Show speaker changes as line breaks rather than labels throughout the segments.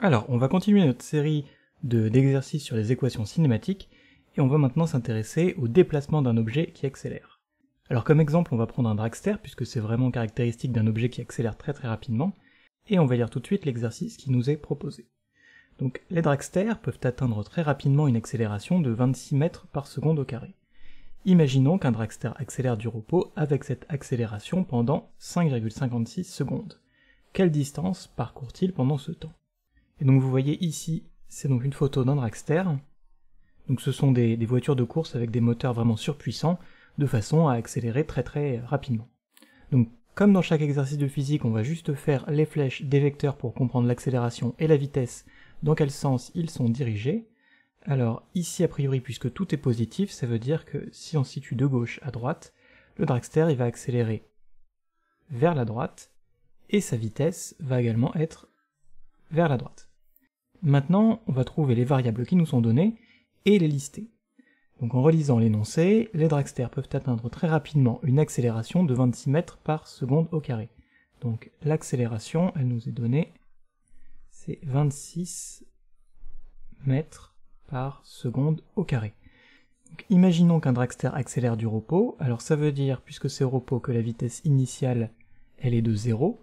Alors, on va continuer notre série d'exercices sur les équations cinématiques, et on va maintenant s'intéresser au déplacement d'un objet qui accélère. Alors comme exemple, on va prendre un dragster, puisque c'est vraiment caractéristique d'un objet qui accélère très très rapidement, et on va lire tout de suite l'exercice qui nous est proposé. Donc les dragsters peuvent atteindre très rapidement une accélération de 26 mètres par seconde au carré. Imaginons qu'un dragster accélère du repos avec cette accélération pendant 5,56 secondes. Quelle distance parcourt-il pendant ce temps et donc vous voyez ici, c'est donc une photo d'un dragster. Donc ce sont des, voitures de course avec des moteurs vraiment surpuissants, de façon à accélérer très très rapidement. Donc comme dans chaque exercice de physique, on va juste faire les flèches des vecteurs pour comprendre l'accélération et la vitesse, dans quel sens ils sont dirigés. Alors ici a priori, puisque tout est positif, ça veut dire que si on situe de gauche à droite, le dragster il va accélérer vers la droite, et sa vitesse va également être vers la droite. Maintenant, on va trouver les variables qui nous sont données et les lister. Donc en relisant l'énoncé, les dragsters peuvent atteindre très rapidement une accélération de 26 mètres par seconde au carré. Donc l'accélération, elle nous est donnée, c'est 26 mètres par seconde au carré. imaginons qu'un dragster accélère du repos, alors ça veut dire, puisque c'est au repos, que la vitesse initiale, elle est de 0,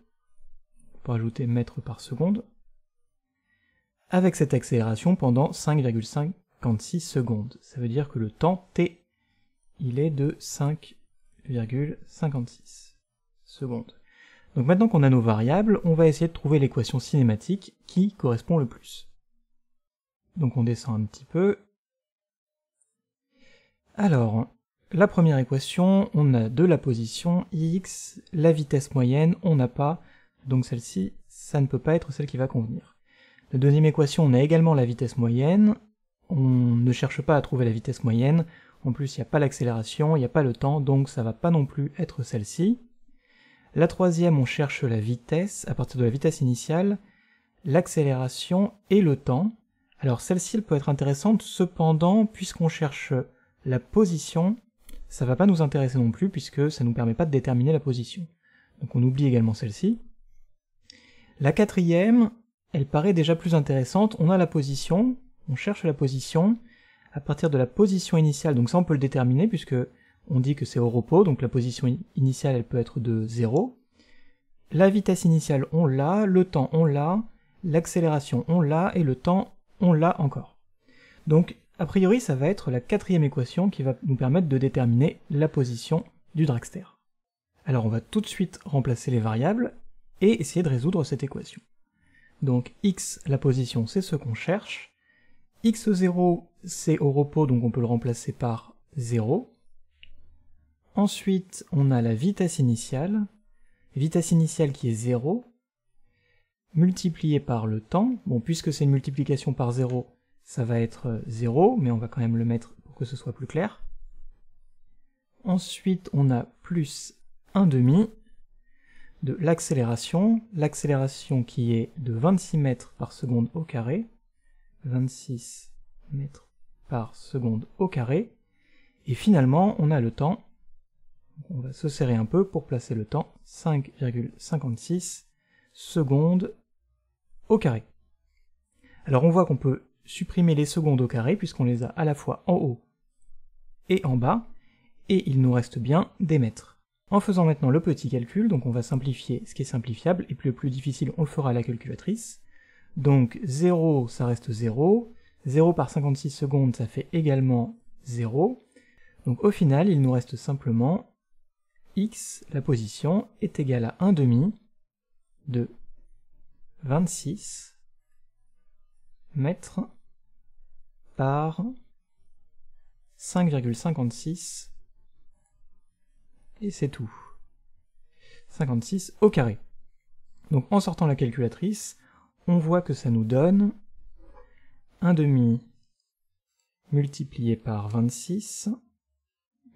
pour ajouter mètres par seconde, avec cette accélération pendant 5,56 secondes. Ça veut dire que le temps t, il est de 5,56 secondes. Donc maintenant qu'on a nos variables, on va essayer de trouver l'équation cinématique qui correspond le plus. Donc on descend un petit peu. Alors, la première équation, on a de la position x, la vitesse moyenne, on n'a pas, donc celle-ci, ça ne peut pas être celle qui va convenir deuxième équation, on a également la vitesse moyenne. On ne cherche pas à trouver la vitesse moyenne. En plus, il n'y a pas l'accélération, il n'y a pas le temps, donc ça ne va pas non plus être celle-ci. La troisième, on cherche la vitesse à partir de la vitesse initiale, l'accélération et le temps. Alors celle-ci, elle peut être intéressante, cependant, puisqu'on cherche la position, ça ne va pas nous intéresser non plus, puisque ça ne nous permet pas de déterminer la position. Donc on oublie également celle-ci. La quatrième, elle paraît déjà plus intéressante. On a la position, on cherche la position. À partir de la position initiale, donc ça on peut le déterminer puisque on dit que c'est au repos, donc la position initiale elle peut être de 0. La vitesse initiale on l'a, le temps on l'a, l'accélération on l'a et le temps on l'a encore. Donc a priori ça va être la quatrième équation qui va nous permettre de déterminer la position du dragster. Alors on va tout de suite remplacer les variables et essayer de résoudre cette équation. Donc x, la position, c'est ce qu'on cherche. x0, c'est au repos, donc on peut le remplacer par 0. Ensuite, on a la vitesse initiale, vitesse initiale qui est 0, multipliée par le temps. Bon, puisque c'est une multiplication par 0, ça va être 0, mais on va quand même le mettre pour que ce soit plus clair. Ensuite, on a plus 1 demi, de l'accélération, l'accélération qui est de 26 mètres par seconde au carré, 26 mètres par seconde au carré, et finalement on a le temps, on va se serrer un peu pour placer le temps, 5,56 secondes au carré. Alors on voit qu'on peut supprimer les secondes au carré puisqu'on les a à la fois en haut et en bas, et il nous reste bien des mètres. En faisant maintenant le petit calcul, donc on va simplifier ce qui est simplifiable, et puis le plus difficile, on le fera à la calculatrice. Donc 0, ça reste 0. 0 par 56 secondes, ça fait également 0. Donc au final, il nous reste simplement x, la position, est égale à 1 demi de 26 mètres par 5,56 c'est tout. 56 au carré. Donc en sortant la calculatrice, on voit que ça nous donne 1 demi multiplié par 26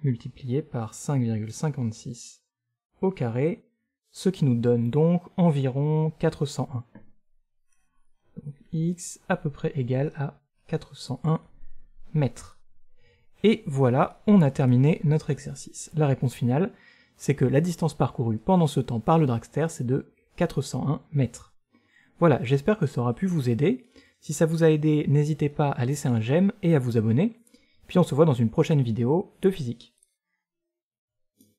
multiplié par 5,56 au carré, ce qui nous donne donc environ 401. Donc x à peu près égal à 401 mètres. Et voilà, on a terminé notre exercice. La réponse finale, c'est que la distance parcourue pendant ce temps par le dragster, c'est de 401 mètres. Voilà, j'espère que ça aura pu vous aider. Si ça vous a aidé, n'hésitez pas à laisser un j'aime et à vous abonner. Puis on se voit dans une prochaine vidéo de physique.